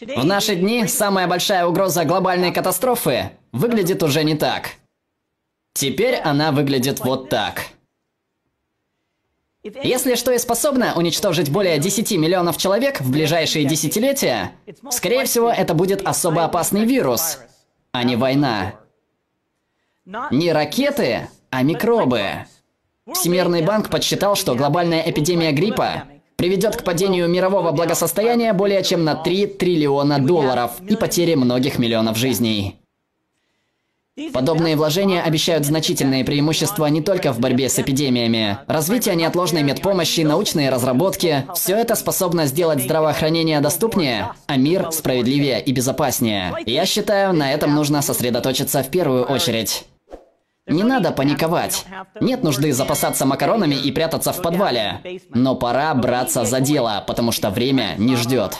В наши дни самая большая угроза глобальной катастрофы выглядит уже не так. Теперь она выглядит вот так. Если что и способно уничтожить более 10 миллионов человек в ближайшие десятилетия, скорее всего, это будет особо опасный вирус, а не война. Не ракеты, а микробы. Всемирный банк подсчитал, что глобальная эпидемия гриппа приведет к падению мирового благосостояния более чем на 3 триллиона долларов и потере многих миллионов жизней. Подобные вложения обещают значительные преимущества не только в борьбе с эпидемиями. Развитие неотложной медпомощи, научные разработки – все это способно сделать здравоохранение доступнее, а мир справедливее и безопаснее. Я считаю, на этом нужно сосредоточиться в первую очередь. Не надо паниковать. Нет нужды запасаться макаронами и прятаться в подвале. Но пора браться за дело, потому что время не ждет.